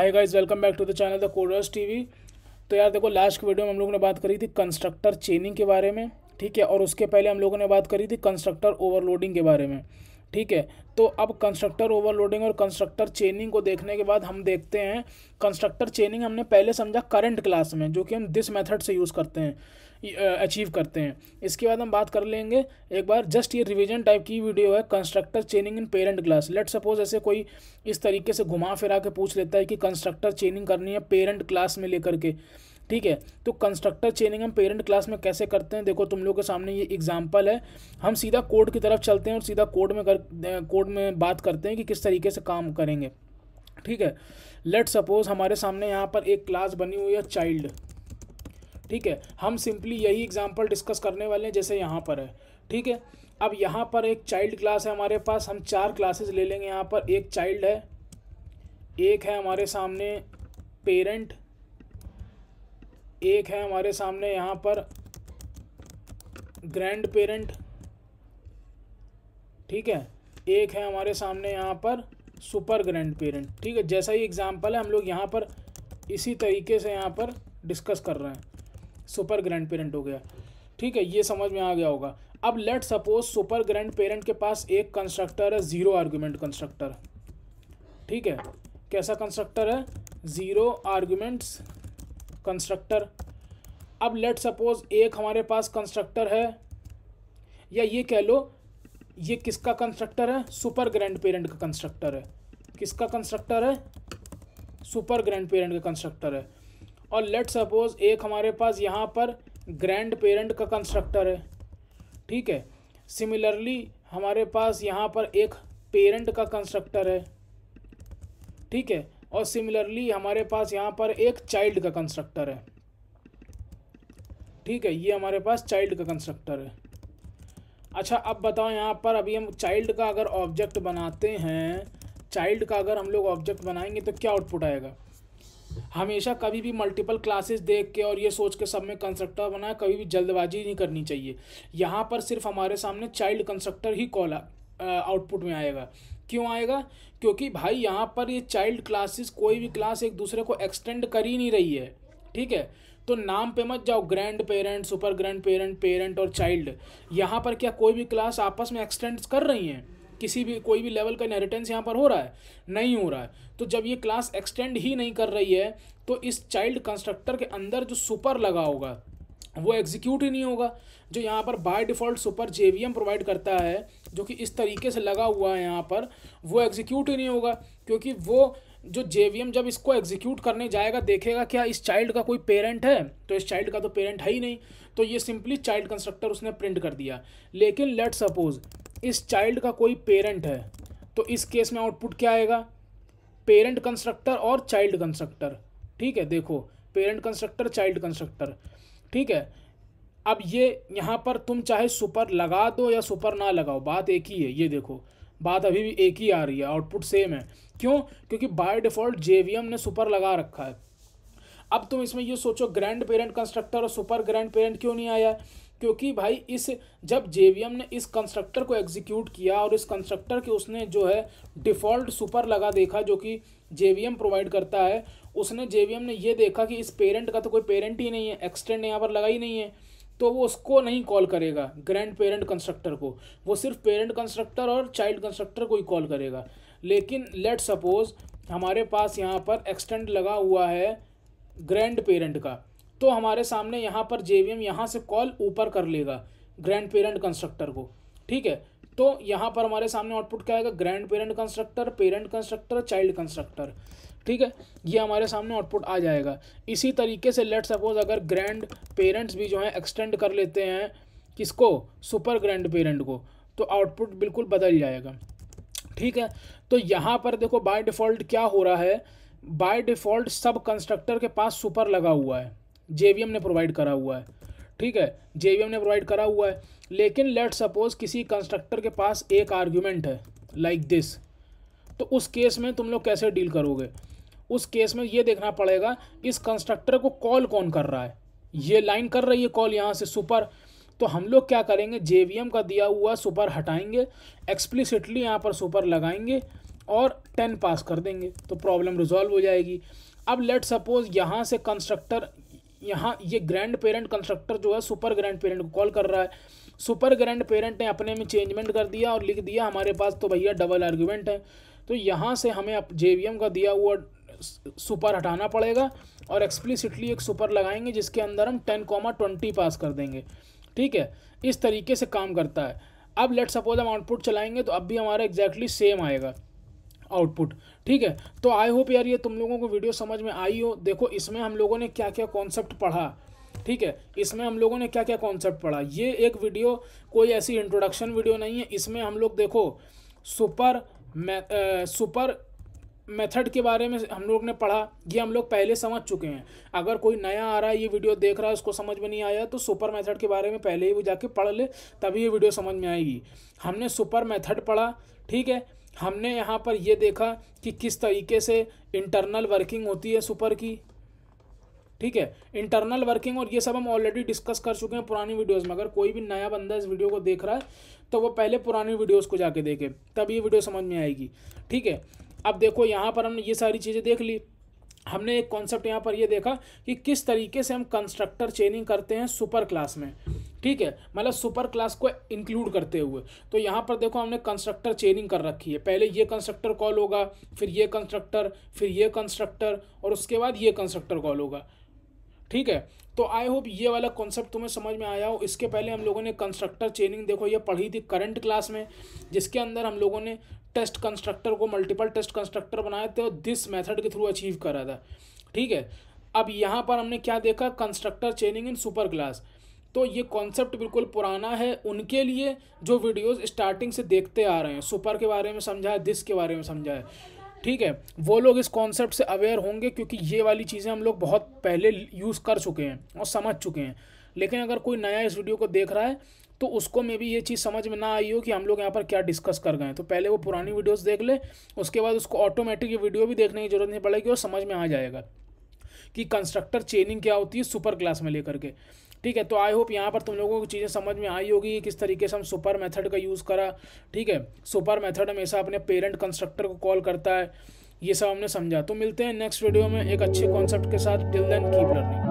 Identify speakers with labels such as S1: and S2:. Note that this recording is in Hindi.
S1: hi guys welcome back to the channel the coders TV तो यार देखो लास्ट वीडियो में हम लोगों ने बात करी थी कंस्ट्रक्टर चेनिंग के बारे में ठीक है और उसके पहले हम लोगों ने बात करी थी कंस्ट्रक्टर ओवरलोडिंग के बारे में ठीक है तो अब कंस्ट्रक्टर ओवरलोडिंग और कंस्ट्रक्टर चेनिंग को देखने के बाद हम देखते हैं कंस्ट्रक्टर चेनिंग हमने पहले समझा करंट क्लास में जो कि हम दिस मेथड से यूज़ करते हैं अचीव करते हैं इसके बाद हम बात कर लेंगे एक बार जस्ट ये रिवीजन टाइप की वीडियो है constructor chaining in parent class let suppose ऐसे कोई इस तरीके से घुमा फिरा के पूछ लेता है कि कंस्ट्रक्टर चेनिंग करनी है पेरेंट क्लास में लेकर के ठीक है तो कंस्ट्रक्टर चेनिंग हम पेरेंट क्लास में कैसे करते हैं देखो तुम लोग के सामने ये एग्जाम्पल है हम सीधा कोड की तरफ चलते हैं और सीधा कोड में कर कोड में बात करते हैं कि किस तरीके से काम करेंगे ठीक है लेट सपोज हमारे सामने यहाँ पर एक क्लास बनी हुई है चाइल्ड ठीक है हम सिंपली यही एग्जाम्पल डिस्कस करने वाले हैं जैसे यहाँ पर है ठीक है अब यहाँ पर एक चाइल्ड क्लास है हमारे पास हम चार क्लासेस ले लेंगे यहाँ पर एक चाइल्ड है एक है हमारे सामने पेरेंट एक है हमारे सामने यहाँ पर ग्रैंड पेरेंट ठीक है एक है हमारे सामने यहाँ पर सुपर ग्रैंड पेरेंट ठीक है जैसा ही एग्ज़ाम्पल है हम लोग यहाँ पर इसी तरीके से यहाँ पर डिस्कस कर रहे हैं सुपर ग्रैंड पेरेंट हो गया ठीक है ये समझ में आ गया होगा अब let suppose super grand parent के पास एक कंस्ट्रक्टर है ज़ीरो आर्ग्यूमेंट कंस्ट्रक्टर ठीक है कैसा कंस्ट्रक्टर है ज़ीरो आर्ग्यूमेंट्स कंस्ट्रक्टर अब लेट सपोज एक हमारे पास कंस्ट्रक्टर है या ये कह लो ये किसका कंस्ट्रक्टर है सुपर ग्रैंड पेरेंट का कंस्ट्रक्टर है किसका कंस्ट्रक्टर है सुपर ग्रैंड पेरेंट का कंस्ट्रक्टर है और लेट सपोज एक हमारे पास यहाँ पर ग्रैंड पेरेंट का कंस्ट्रक्टर है ठीक है सिमिलरली हमारे पास यहाँ पर एक पेरेंट का कंस्ट्रक्टर है ठीक है और सिमिलरली हमारे पास यहाँ पर एक चाइल्ड का कंस्ट्रक्टर है ठीक है ये हमारे पास चाइल्ड का कंस्ट्रक्टर है अच्छा अब बताओ यहाँ पर अभी हम चाइल्ड का अगर ऑब्जेक्ट बनाते हैं चाइल्ड का अगर हम लोग ऑब्जेक्ट बनाएंगे तो क्या आउटपुट आएगा हमेशा कभी भी मल्टीपल क्लासेस देख के और ये सोच के सब में कंस्ट्रक्टर बनाए कभी भी जल्दबाजी नहीं करनी चाहिए यहाँ पर सिर्फ हमारे सामने चाइल्ड कंस्ट्रक्टर ही कॉल आउटपुट में आएगा क्यों आएगा क्योंकि भाई यहाँ पर ये चाइल्ड क्लासेस कोई भी क्लास एक दूसरे को एक्सटेंड कर ही नहीं रही है ठीक है तो नाम पे मत जाओ grand parent super grand parent parent और चाइल्ड यहाँ पर क्या कोई भी क्लास आपस में एक्सटेंड कर रही हैं किसी भी कोई भी लेवल का इनहेरिटेंस यहाँ पर हो रहा है नहीं हो रहा है तो जब ये क्लास एक्सटेंड ही नहीं कर रही है तो इस चाइल्ड कंस्ट्रक्टर के अंदर जो सुपर लगा होगा वो एग्जीक्यूट ही नहीं होगा जो यहाँ पर बाय डिफ़ॉल्ट सुपर जे प्रोवाइड करता है जो कि इस तरीके से लगा हुआ है यहाँ पर वो एग्जीक्यूट ही नहीं होगा क्योंकि वो जो जे जब इसको एग्जीक्यूट करने जाएगा देखेगा क्या इस चाइल्ड का कोई पेरेंट है तो इस चाइल्ड का तो पेरेंट है ही नहीं तो ये सिंपली चाइल्ड कंस्ट्रक्टर उसने प्रिंट कर दिया लेकिन लेट सपोज इस चाइल्ड का कोई पेरेंट है तो इस केस में आउटपुट क्या आएगा पेरेंट कंस्ट्रक्टर और चाइल्ड कंस्ट्रक्टर ठीक है देखो पेरेंट कंस्ट्रक्टर चाइल्ड कंस्ट्रक्टर ठीक है अब ये यहाँ पर तुम चाहे सुपर लगा दो या सुपर ना लगाओ बात एक ही है ये देखो बात अभी भी एक ही आ रही है आउटपुट सेम है क्यों क्योंकि बाय डिफ़ॉल्ट जे ने सुपर लगा रखा है अब तुम इसमें ये सोचो ग्रैंड पेरेंट कंस्ट्रक्टर और सुपर ग्रैंड पेरेंट क्यों नहीं आया क्योंकि भाई इस जब जे ने इस कंस्ट्रक्टर को एग्जीक्यूट किया और इस कंस्ट्रक्टर के उसने जो है डिफ़ॉल्ट सुपर लगा देखा जो कि जे प्रोवाइड करता है उसने जे ने ये देखा कि इस पेरेंट का तो कोई पेरेंट ही नहीं है एक्सटेंड यहाँ पर लगा ही नहीं है तो वो उसको नहीं कॉल करेगा ग्रैंड पेरेंट कंस्ट्रक्टर को वो सिर्फ पेरेंट कंस्ट्रक्टर और चाइल्ड कंस्ट्रक्टर को ही कॉल करेगा लेकिन लेट सपोज़ हमारे पास यहाँ पर एक्सटेंड लगा हुआ है ग्रैंड पेरेंट का तो हमारे सामने यहाँ पर जे वी एम यहाँ से कॉल ऊपर कर लेगा ग्रैंड पेरेंट कंस्ट्रक्टर को ठीक है तो यहाँ पर हमारे सामने आउटपुट क्या आएगा grand parent constructor parent constructor child constructor ठीक है ये हमारे सामने आउटपुट आ जाएगा इसी तरीके से लेट सपोज अगर ग्रैंड पेरेंट्स भी जो है एक्सटेंड कर लेते हैं किसको सुपर ग्रैंड पेरेंट को तो आउटपुट बिल्कुल बदल जाएगा ठीक है तो यहाँ पर देखो बाय डिफ़ॉल्ट क्या हो रहा है बाय डिफ़ॉल्ट सब कंस्ट्रक्टर के पास सुपर लगा हुआ है जे ने प्रोवाइड करा हुआ है ठीक है जे ने प्रोवाइड करा हुआ है लेकिन लेट सपोज किसी कंस्ट्रक्टर के पास एक आर्ग्यूमेंट है लाइक like दिस तो उस केस में तुम लोग कैसे डील करोगे उस केस में ये देखना पड़ेगा इस कंस्ट्रक्टर को कॉल कौन कर रहा है ये लाइन कर रही है कॉल यहाँ से सुपर तो हम लोग क्या करेंगे जे का दिया हुआ सुपर हटाएंगे एक्सप्लिसिटली यहाँ पर सुपर लगाएंगे और टेन पास कर देंगे तो प्रॉब्लम रिजॉल्व हो जाएगी अब लेट सपोज यहाँ से कंस्ट्रक्टर यहाँ ये ग्रैंड पेरेंट कंस्ट्रक्टर जो है सुपर ग्रैंड पेरेंट को कॉल कर रहा है सुपर ग्रैंड पेरेंट ने अपने में चेंजमेंट कर दिया और लिख दिया हमारे पास तो भैया डबल आर्ग्यूमेंट है तो यहाँ से हमें अब जे का दिया हुआ सुपर हटाना पड़ेगा और एक्सप्लिसिटली एक सुपर लगाएंगे जिसके अंदर हम टेन कॉमा ट्वेंटी पास कर देंगे ठीक है इस तरीके से काम करता है अब लेट सपोज हम आउटपुट चलाएंगे तो अब भी हमारा एग्जैक्टली सेम आएगा आउटपुट ठीक है तो आई होप यार ये तुम लोगों को वीडियो समझ में आई हो देखो इसमें हम लोगों ने क्या क्या कॉन्सेप्ट पढ़ा ठीक है इसमें हम लोगों ने क्या क्या कॉन्सेप्ट पढ़ा ये एक वीडियो कोई ऐसी इंट्रोडक्शन वीडियो नहीं है इसमें हम लोग देखो सुपर सुपर मेथड के बारे में हम लोग ने पढ़ा ये हम लोग पहले समझ चुके हैं अगर कोई नया आ रहा है ये वीडियो देख रहा है उसको समझ में नहीं आया तो सुपर मेथड के बारे में पहले ही वो जाके पढ़ ले तभी ये वीडियो समझ में आएगी हमने सुपर मेथड पढ़ा ठीक है हमने यहाँ पर यह देखा कि किस तरीके से इंटरनल वर्किंग होती है सुपर की ठीक है इंटरनल वर्किंग और ये सब हम ऑलरेडी डिस्कस कर चुके हैं पुरानी वीडियोस में अगर कोई भी नया बंदा इस वीडियो को देख रहा है तो वो पहले पुरानी वीडियोस को जाके देखे तब ये वीडियो समझ में आएगी ठीक है अब देखो यहाँ पर हमने ये सारी चीज़ें देख ली हमने एक कॉन्सेप्ट यहाँ पर ये देखा कि किस तरीके से हम कंस्ट्रक्टर चेनिंग करते हैं सुपर क्लास में ठीक है मतलब सुपर क्लास को इंक्लूड करते हुए तो यहाँ पर देखो हमने कंस्ट्रक्टर चेनिंग कर रखी है पहले ये कंस्ट्रक्टर कॉल होगा फिर ये कंस्ट्रक्टर फिर ये कंस्ट्रक्टर और उसके बाद ये कंस्ट्रक्टर कॉल होगा ठीक है तो आई होप ये वाला कॉन्सेप्ट तुम्हें समझ में आया हो इसके पहले हम लोगों ने कंस्ट्रक्टर चेनिंग देखो ये पढ़ी थी करंट क्लास में जिसके अंदर हम लोगों ने टेस्ट कंस्ट्रक्टर को मल्टीपल टेस्ट कंस्ट्रक्टर बनाए थे और दिस मेथड के थ्रू अचीव करा था ठीक है अब यहाँ पर हमने क्या देखा constructor chaining in super class तो ये कॉन्सेप्ट बिल्कुल पुराना है उनके लिए जो वीडियोस स्टार्टिंग से देखते आ रहे हैं सुपर के बारे में समझा है दिस के बारे में समझा है ठीक है वो लोग इस कॉन्सेप्ट से अवेयर होंगे क्योंकि ये वाली चीज़ें हम लोग बहुत पहले यूज़ कर चुके हैं और समझ चुके हैं लेकिन अगर कोई नया इस वीडियो को देख रहा है तो उसको मे भी ये चीज़ समझ में ना आई हो कि हम लोग यहाँ पर क्या डिस्कस कर गए तो पहले वो पुरानी वीडियोस देख ले उसके बाद उसको ऑटोमेटिक ये वीडियो भी देखने की ज़रूरत नहीं पड़ेगी और समझ में आ जाएगा कि कंस्ट्रक्टर चेनिंग क्या होती है सुपर क्लास में लेकर के ठीक है तो आई होप यहाँ पर तुम लोगों को चीज़ें समझ में आई होगी कि किस तरीके से हम सुपर मेथड का यूज़ करा ठीक है सुपर मेथड हमेशा अपने पेरेंट कंस्ट्रक्टर को कॉल करता है ये सब हमने समझा तो मिलते हैं नेक्स्ट वीडियो में एक अच्छे कॉन्सेप्ट के साथ टिल देन कीप लर्निंग